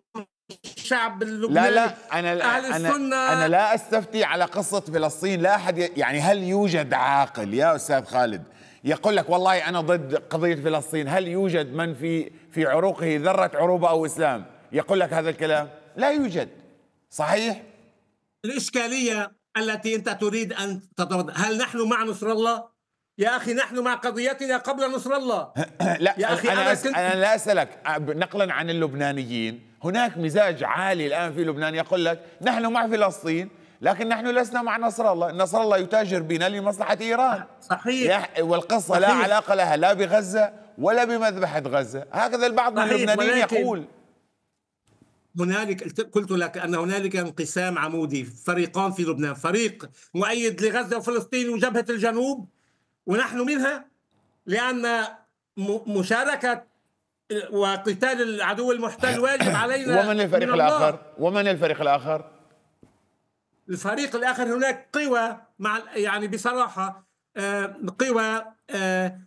الشعب اللبناني لا لا انا لا أهل أنا, السنة انا لا استفتي على قصه فلسطين لا احد يعني هل يوجد عاقل يا استاذ خالد يقول لك والله انا ضد قضيه فلسطين هل يوجد من في في عروقه ذره عروبه او اسلام يقول لك هذا الكلام لا يوجد صحيح الاشكاليه التي انت تريد ان تطرد هل نحن مع نصر الله يا اخي نحن مع قضيتنا قبل نصر الله لا يا اخي انا انا لا اسالك نقلا عن اللبنانيين هناك مزاج عالي الان في لبنان يقول لك نحن مع فلسطين لكن نحن لسنا مع نصر الله نصر الله يتاجر بنا لمصلحة إيران صحيح والقصة صحيح. لا علاقة لها لا بغزة ولا بمذبحة غزة هكذا البعض من اللبنانيين يقول هنالك قلت لك ان هنالك انقسام عمودي فريقان في لبنان فريق مؤيد لغزه وفلسطين وجبهه الجنوب ونحن منها لأن مشاركة آه، وقتال العدو المحتل واجب علينا ومن الفريق الآخر؟ ومن الفريق الآخر؟ الفريق الآخر هناك قوى مع يعني بصراحة آه، قوى آه،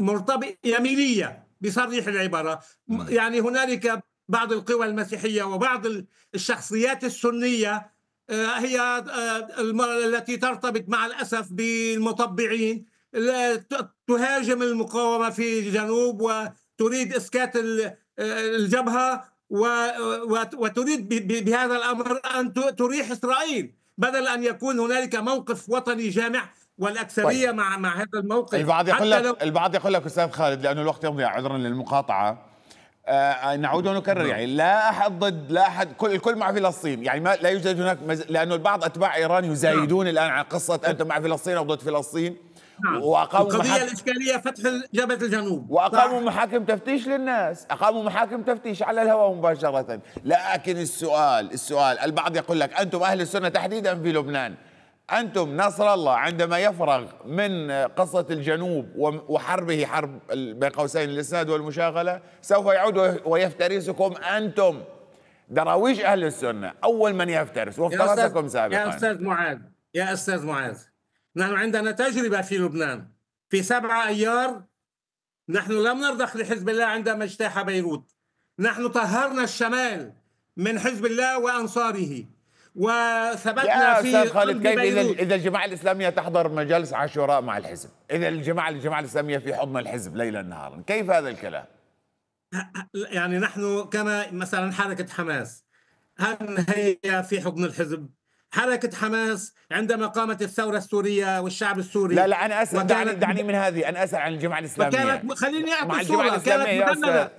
مرتبطة يمينية بصريح العبارة نعم. يعني هنالك بعض القوى المسيحية وبعض الشخصيات السنية آه، هي آه، التي ترتبط مع الأسف بالمطبعين تهاجم المقاومة في الجنوب وتريد إسكات آه، الجبهة وتريد بهذا الأمر أن تريح إسرائيل بدل أن يكون هنالك موقف وطني جامع والاكثريه طيب. مع مع هذا الموقف البعض يقول لك لو... البعض يقول لك استاذ خالد لانه الوقت يضيع عذرا للمقاطعه آه،, آه نعود ونكرر يعني لا احد ضد لا احد كل الكل مع فلسطين يعني ما لا يوجد هناك مز... لانه البعض اتباع ايران يزايدون نعم. الان على قصه نعم. انتم مع فلسطين او ضد فلسطين نعم. واقاموا القضيه محاكم... الاشكاليه فتح جبهه الجنوب واقاموا صح. محاكم تفتيش للناس اقاموا محاكم تفتيش على الهواء مباشره لكن السؤال السؤال البعض يقول لك انتم اهل السنه تحديدا في لبنان أنتم نصر الله عندما يفرغ من قصة الجنوب وحربه حرب بين قوسين الإسناد والمشاغلة سوف يعود ويفترسكم أنتم دراويش أهل السنة أول من يفترس وافترسكم سابقا يا أستاذ معاذ يا أستاذ معاذ نحن عندنا تجربة في لبنان في 7 أيار نحن لم نرضخ لحزب الله عندما اجتاح بيروت نحن طهرنا الشمال من حزب الله وأنصاره وثبتنا في استاذ خالد كيف اذا اذا الجماعه الاسلاميه تحضر مجالس عاشوراء مع الحزب اذا الجماعه الجماعه الاسلاميه في حضن الحزب ليلا نهارا كيف هذا الكلام يعني نحن كما مثلا حركه حماس هل هي في حضن الحزب حركة حماس عندما قامت الثورة السورية والشعب السوري لا لا أنا أسأل دعني, دعني من هذه أنا أسأل عن الجماعة الإسلامية كانت خليني أعطي الصورة كانت مدللة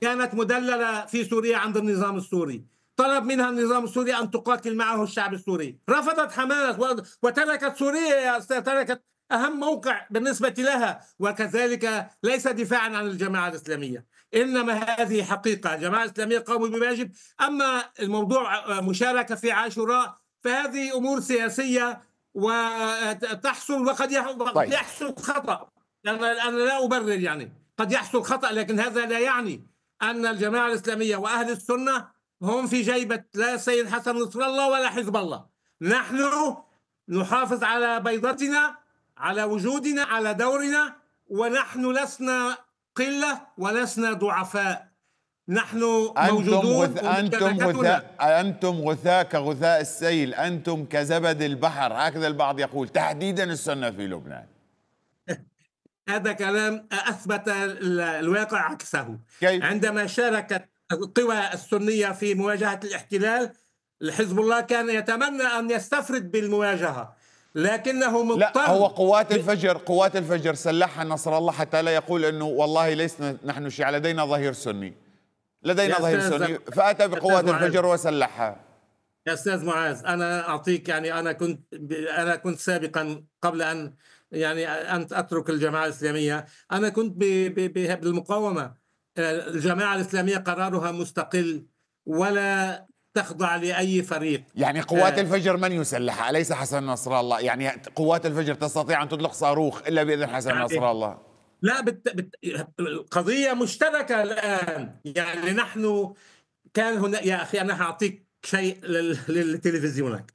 كانت مدللة في سوريا عند النظام السوري طلب منها النظام السوري أن تقاتل معه الشعب السوري رفضت حماس وتركت سوريا يا استاذ تركت أهم موقع بالنسبة لها وكذلك ليس دفاعا عن الجماعة الإسلامية إنما هذه حقيقة الجماعة الإسلامية قاموا بواجب، أما الموضوع آه، مشاركة في عاشوراء فهذه أمور سياسية وتحصل وقد طيب. يحصل خطأ أنا لا أبرر يعني قد يحصل خطأ لكن هذا لا يعني أن الجماعة الإسلامية وأهل السنة هم في جيبة لا السيد حسن نصر الله ولا حزب الله نحن نحافظ على بيضتنا على وجودنا على دورنا ونحن لسنا قلة ولسنا ضعفاء نحن أنتم موجودون غث... أنتم, غثاء... أنتم غثاء كغثاء السيل أنتم كزبد البحر هكذا البعض يقول تحديدا السنة في لبنان هذا كلام أثبت الواقع عكسه كيف؟ عندما شاركت القوى السنية في مواجهة الاحتلال الحزب الله كان يتمنى أن يستفرد بالمواجهة لكنه مضطر لا هو قوات الفجر قوات الفجر سلحها نصر الله حتى لا يقول انه والله ليس نحن شيعة لدينا ظهير سني لدينا ظهير سني فاتى بقوات الفجر وسلحها يا استاذ معاذ انا اعطيك يعني انا كنت انا كنت سابقا قبل ان يعني ان اترك الجماعه الاسلاميه انا كنت بالمقاومه الجماعة الإسلامية قرارها مستقل ولا تخضع لأي فريق يعني قوات آه. الفجر من يسلحها أليس حسن نصر الله يعني قوات الفجر تستطيع أن تطلق صاروخ إلا بإذن حسن يعني نصر الله لا بت... بت... قضية مشتركة الآن يعني نحن كان هنا يا أخي أنا أعطيك شيء لل... للتلفزيونك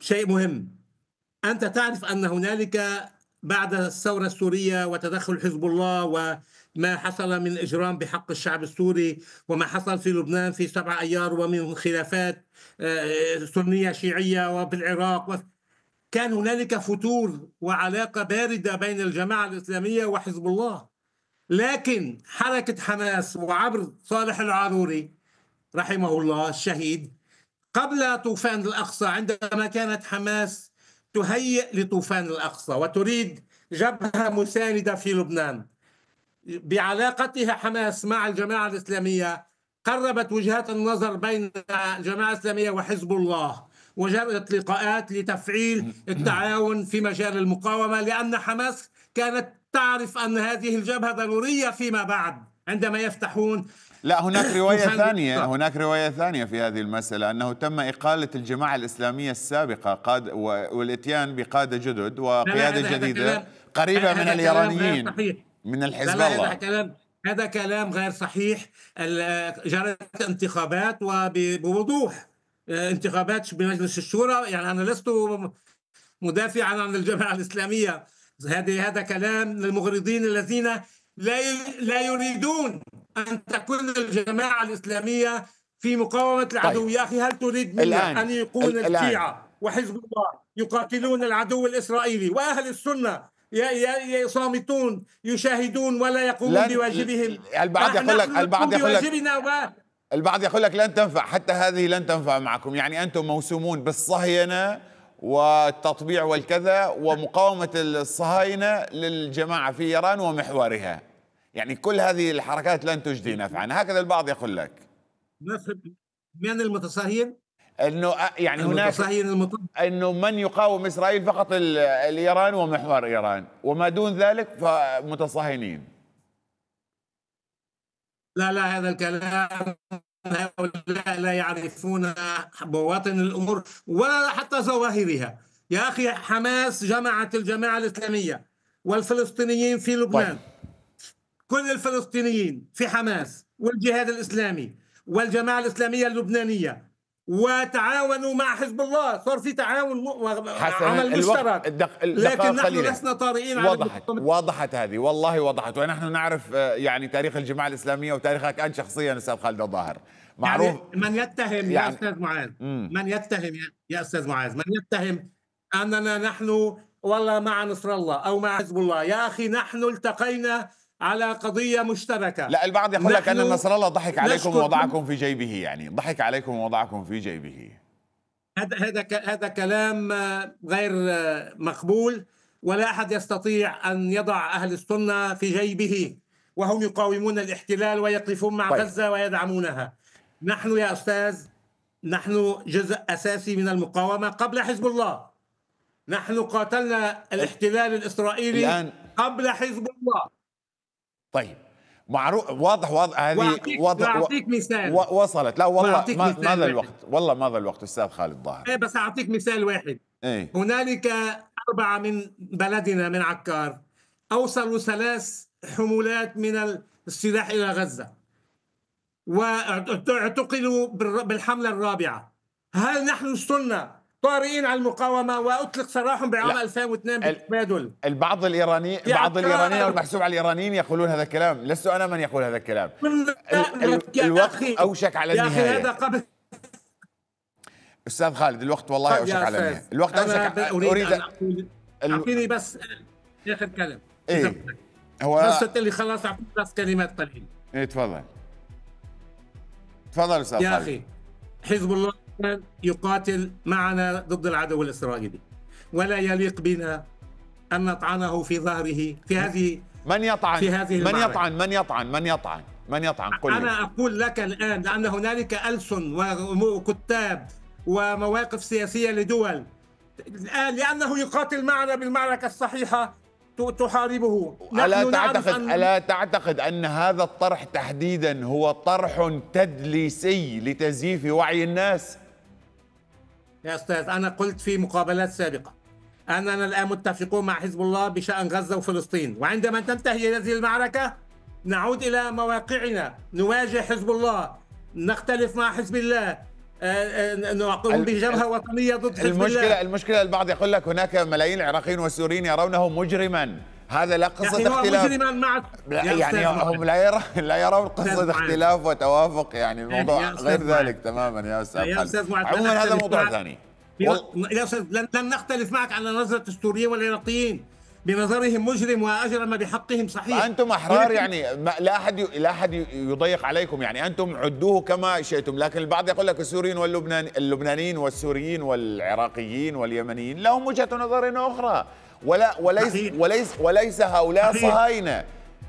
شيء مهم أنت تعرف أن هنالك بعد الثورة السورية وتدخل حزب الله و ما حصل من إجرام بحق الشعب السوري وما حصل في لبنان في 7 أيار ومن خلافات آه، سنية شيعية وفي العراق كان هنالك فتور وعلاقة باردة بين الجماعة الإسلامية وحزب الله لكن حركة حماس وعبر صالح العاروري رحمه الله الشهيد قبل طوفان الأقصى عندما كانت حماس تهيئ لطوفان الأقصى وتريد جبهة مساندة في لبنان بعلاقتها حماس مع الجماعة الإسلامية قربت وجهات النظر بين الجماعة الإسلامية وحزب الله وجرت لقاءات لتفعيل التعاون في مجال المقاومة لأن حماس كانت تعرف أن هذه الجبهة ضرورية فيما بعد عندما يفتحون لا هناك رواية ثانية هناك رواية ثانية في هذه المسألة أنه تم إقالة الجماعة الإسلامية السابقة قاد والإتيان بقادة جدد وقيادة جديدة قريبة من الإيرانيين من الحزب الله هذا كلام هذا كلام غير صحيح جرت انتخابات وبوضوح آه، انتخابات بمجلس الشورى يعني انا لست مدافعا عن الجماعه الاسلاميه هذه هذا كلام للمغرضين الذين لا لا يريدون ان تكون الجماعه الاسلاميه في مقاومه طيب. العدو طيب. يا اخي هل تريد من ان يكون الشيعه وحزب الله يقاتلون العدو الاسرائيلي واهل السنه يصامتون يشاهدون ولا يقومون بواجبهم البعض يقول لك البعض يقول لك البعض يقول لك لن تنفع حتى هذه لن تنفع معكم يعني أنتم موسومون بالصهينة والتطبيع والكذا ومقاومة الصهاينة للجماعة في إيران ومحورها يعني كل هذه الحركات لن تجدي نفعا هكذا البعض يقول لك من المتصهين انه آه، يعني هناك انه من يقاوم اسرائيل فقط الايران ومحور ايران وما دون ذلك فمتصهينين لا لا هذا الكلام هؤلاء لا يعرفون بواطن الامور ولا حتى ظواهرها يا اخي حماس جمعت الجماعه الاسلاميه والفلسطينيين في طيب. لبنان طيب. كل الفلسطينيين في حماس والجهاد الاسلامي والجماعه الاسلاميه اللبنانيه وتعاونوا مع حزب الله صار في تعاون حسنا عمل مشترك الدق... لكن نحن خليلة. لسنا طارئين وضحت على وضحت هذه والله وضحت ونحن نعرف آه، يعني تاريخ الجماعه الاسلاميه وتاريخك انت شخصيا استاذ خالد الظاهر يعني معروف يعني من يتهم يعني... يا استاذ معاذ من يتهم يا استاذ معاذ من يتهم اننا نحن والله مع نصر الله او مع حزب الله يا اخي نحن التقينا على قضيه مشتركه لا البعض يقول لك ان نصر الله ضحك عليكم ووضعكم في جيبه يعني ضحك عليكم ووضعكم في جيبه هذا هذا هذا كلام غير مقبول ولا احد يستطيع ان يضع اهل السنه في جيبه وهم يقاومون الاحتلال ويقفون مع طيب. غزه ويدعمونها نحن يا استاذ نحن جزء اساسي من المقاومه قبل حزب الله نحن قاتلنا الاحتلال الاسرائيلي الآن قبل حزب الله طيب معروف واضح واضح هذه واضح واعطيك مثال وصلت لا والله ماذا الوقت والله ماذا الوقت استاذ خالد ظاهر ايه بس اعطيك مثال واحد ايه؟ هنالك اربعه من بلدنا من عكار اوصلوا ثلاث حمولات من السلاح الى غزه واعتقلوا بالحمله الرابعه هل نحن السنه طارئين على المقاومه واطلق سراحهم بعام 2002 بالتبادل البعض الايراني بعض الايرانيين او المحسوب على الايرانيين يقولون هذا الكلام لست انا من يقول هذا الكلام الوقت اوشك على النهايه يا اخي هذا قبل استاذ خالد الوقت والله طيب اوشك على النهايه الوقت اوشك اريد اريد اعطيني بس اخر كلام ايه هو بس اللي خلاص اعطيني بس كلمات قليله ايه تفضل تفضل استاذ خالد يا اخي حزب الله الإنسان يقاتل معنا ضد العدو الإسرائيلي ولا يليق بنا أن نطعنه في ظهره في هذه من يطعن في هذه من يطعن من يطعن من يطعن من يطعن قل أنا أقول لك الآن لأن هنالك ألسن وكتاب ومواقف سياسية لدول الآن لأنه يقاتل معنا بالمعركة الصحيحة تحاربه ألا تعتقد أن... ألا تعتقد أن هذا الطرح تحديدا هو طرح تدليسي لتزييف وعي الناس يا أستاذ أنا قلت في مقابلات سابقة أننا الآن متفقون مع حزب الله بشأن غزة وفلسطين وعندما تنتهي هذه المعركة نعود إلى مواقعنا نواجه حزب الله نختلف مع حزب الله آه، آه، نقوم بجبهه وطنيه ضد حزب المشكله الله. المشكله البعض يقول لك هناك ملايين العراقيين والسوريين يرونه مجرما هذا لا قصه يعني اختلاف معك يعني هم لا يرى لا يرون قصه اختلاف وتوافق يعني الموضوع غير ذلك تماما يا استاذ عموما هذا موضوع ثاني يا استاذ لن نختلف معك على نظره السوريين والعراقيين بنظرهم مجرم واجرم بحقهم صحيح انتم احرار يعني ما لا احد لا احد يضيق عليكم يعني انتم عدوه كما شئتم لكن البعض يقول لك السوريين واللبنانيين واللبنانيين والسوريين والعراقيين واليمنيين لهم وجهه نظر اخرى ولا وليس وليس وليس, وليس هؤلاء صهاينه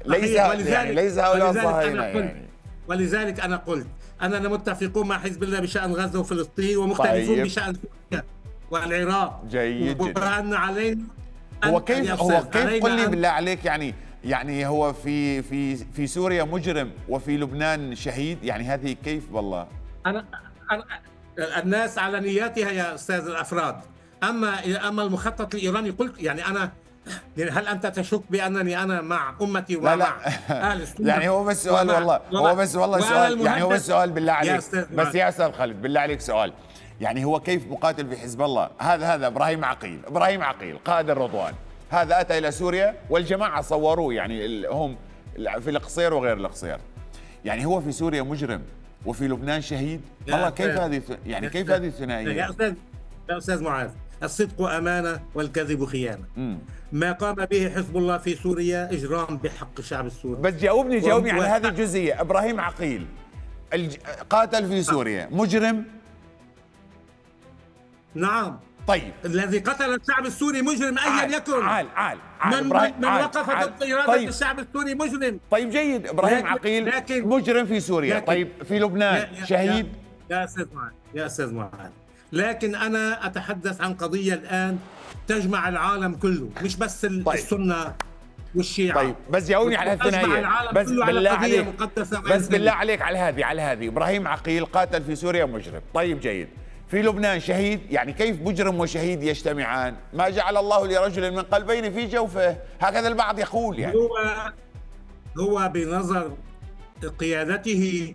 ليس ولذلك يعني ليس هؤلاء صهاينه يعني ولذلك انا قلت اننا متفقون مع حزب الله بشان غزه وفلسطين ومختلفون طيب. بشان سوريا والعراق جيد وان علينا هو كيف هو كيف قل لي بالله عليك يعني يعني هو في في في سوريا مجرم وفي لبنان شهيد يعني هذه كيف والله انا انا الناس على نياتها يا استاذ الافراد اما اما المخطط الايراني قلت يعني انا هل انت تشك بانني انا مع امتي ومع لا لا. اهل السنه يعني هو بس سؤال والله هو بس والله سؤال يعني هو بس سؤال بالله عليك بس يا استاذ خالد بالله عليك سؤال يعني هو كيف مقاتل في حزب الله هذا هذا ابراهيم عقيل ابراهيم عقيل قائد الرضوان هذا اتى الى سوريا والجماعه صوروه يعني هم في القصير وغير القصير يعني هو في سوريا مجرم وفي لبنان شهيد والله كيف هذه يعني كيف هذه الثنائيه يا استاذ يا استاذ معاذ الصدق أمانة والكذب خيانة ما قام به حزب الله في سوريا إجرام بحق الشعب السوري بس جاوبني جاوبني على هذه الجزئية إبراهيم عقيل قاتل في سوريا مجرم نعم طيب الذي قتل الشعب السوري مجرم ايا يكن عال عال, عال من عال من وقف ضد اراده طيب الشعب السوري مجرم طيب جيد ابراهيم لكن عقيل لكن مجرم في سوريا لكن طيب في لبنان لا يا شهيد يا استاذ معاذ يا استاذ معاذ لكن أنا أتحدث عن قضية الآن تجمع العالم كله مش بس طيب. السنة والشيعة طيب بس جاوبني على الثنائية بس بالله عليك مقدسة بس بالله عليك على هذه على هذه إبراهيم عقيل قاتل في سوريا مجرم طيب جيد في لبنان شهيد يعني كيف مجرم وشهيد يجتمعان ما جعل الله لرجل من قلبين في جوفه هكذا البعض يقول يعني هو هو بنظر قيادته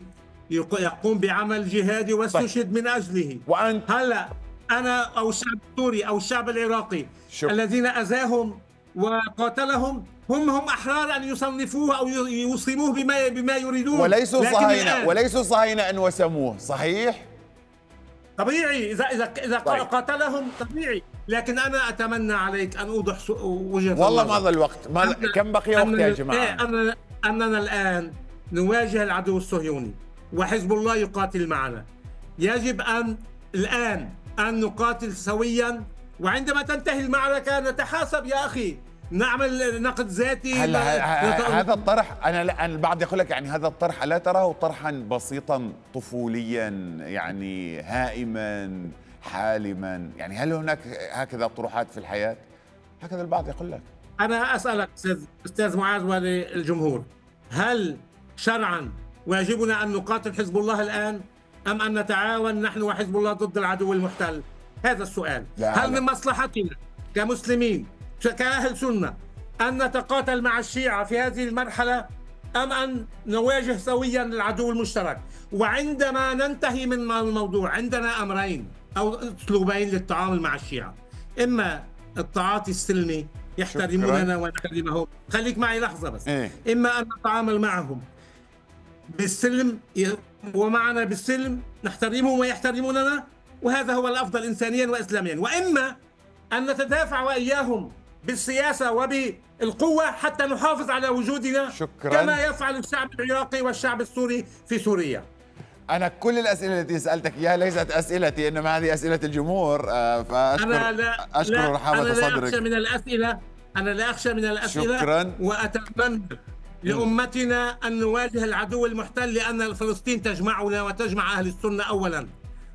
يقوم بعمل جهادي واستشهد طيب. من أجله وأنت هلأ أنا أو الشعب السوري أو الشعب العراقي شوف. الذين أذاهم وقاتلهم هم هم أحرار أن يصنفوه أو يوصموه بما بما يريدون وليسوا صهاينة وليسوا صهاينة أن وسموه صحيح؟ طبيعي إذا إذا إذا طيب. قاتلهم طبيعي لكن أنا أتمنى عليك أن أوضح وجهة والله ما هذا الوقت ما كم بقي وقت يا جماعة أننا إيه، أننا الآن نواجه العدو الصهيوني وحزب الله يقاتل معنا يجب أن الآن أن نقاتل سويا وعندما تنتهي المعركة نتحاسب يا أخي نعمل نقد ذاتي هل هذا الطرح انا البعض يقول لك يعني هذا الطرح الا تراه طرحا بسيطا طفوليا يعني هائما حالما يعني هل هناك هكذا طروحات في الحياه هكذا البعض يقول لك انا اسالك استاذ معاذ وللجمهور هل شرعا ويجبنا أن نقاتل حزب الله الآن أم أن نتعاون نحن وحزب الله ضد العدو المحتل هذا السؤال لا هل لا. من مصلحتنا كمسلمين كأهل سنة أن نتقاتل مع الشيعة في هذه المرحلة أم أن نواجه سويا العدو المشترك وعندما ننتهي من الموضوع عندنا أمرين أو أسلوبين للتعامل مع الشيعة إما التعاطي السلمي يحترموننا ونحترمهم خليك معي لحظة بس إيه؟ إما أن نتعامل معهم بالسلم ومعنا بالسلم نحترمهم ويحترموننا وهذا هو الافضل انسانيا واسلاميا واما ان نتدافع واياهم بالسياسه وبالقوه حتى نحافظ على وجودنا شكرا كما يفعل الشعب العراقي والشعب السوري في سوريا انا كل الاسئله التي سالتك اياها ليست اسئلتي انما هذه اسئله الجمهور آه، فاشكر أنا لا اشكر رحابه صدرك انا لا اخشى من الاسئله انا لا اخشى من الاسئله شكرا واتمنى نعم. لأمتنا أن نواجه العدو المحتل لأن فلسطين تجمعنا وتجمع أهل السنة أولا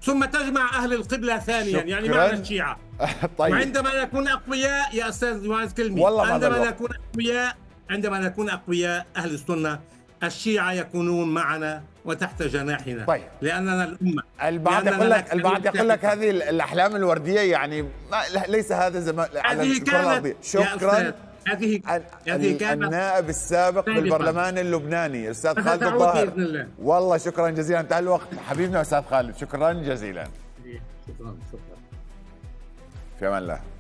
ثم تجمع أهل القبلة ثانيا يعني معنا الشيعة طيب. وعندما نكون أقوياء يا أستاذ يوهانس كلمي عندما نكون أقوياء عندما نكون أقوياء أهل السنة الشيعة يكونون معنا وتحت جناحنا طيب. لأننا الأمة البعض يقول لك البعض يقول لك هذه الأحلام الوردية يعني ما ليس هذا زمان هذه كانت شكرا هذه هذه النائب السابق بالبرلمان طيب. اللبناني الاستاذ خالد الظاهر والله شكرا جزيلا انتهى الوقت حبيبنا استاذ خالد شكرا جزيلا شكرا شكرا في امان الله